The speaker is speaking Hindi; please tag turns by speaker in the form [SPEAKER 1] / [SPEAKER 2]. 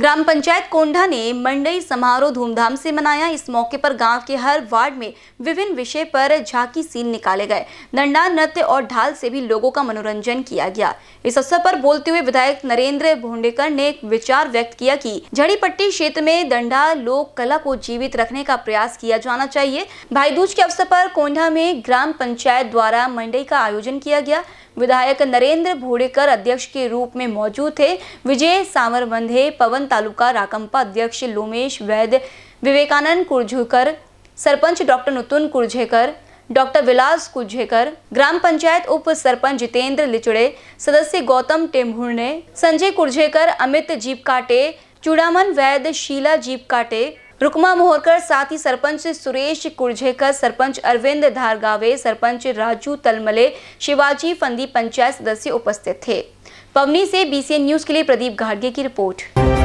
[SPEAKER 1] ग्राम पंचायत कोंडा ने मंडई समारोह धूमधाम से मनाया इस मौके पर गांव के हर वार्ड में विभिन्न विषय पर झांकी सीन निकाले गए नंडा नृत्य और ढाल से भी लोगों का मनोरंजन किया गया इस अवसर पर बोलते हुए विधायक नरेंद्र भोंडेकर ने एक विचार व्यक्त किया कि झड़ीपट्टी क्षेत्र में दंडा लोक कला को जीवित रखने का प्रयास किया जाना चाहिए भाई दूज के अवसर पर कोंडा में ग्राम पंचायत द्वारा मंडई का आयोजन किया गया विधायक नरेंद्र भोडेकर अध्यक्ष के रूप में मौजूद थे विजय सामरबंधे पवन तालुका राकंपा अध्यक्ष लोमेश वैद्य विवेकानंद कुरझुकर सरपंच डॉक्टर नुतुन कुरझेकर डॉक्टर विलास कुझेकर ग्राम पंचायत उप सरपंच जितेंद्र लिचड़े सदस्य गौतम टेम्भुरने संजय कुर्झेकर अमित जीप काटे चूड़ामन वैद्य शीला जीप काटे रुकमा मोहरकर साथ ही सरपंच सुरेश कुरझेकर सरपंच अरविंद धारगावे सरपंच राजू तलमले शिवाजी फंदी पंचायत सदस्य उपस्थित थे पवनी से बी न्यूज के लिए प्रदीप घाटगे की रिपोर्ट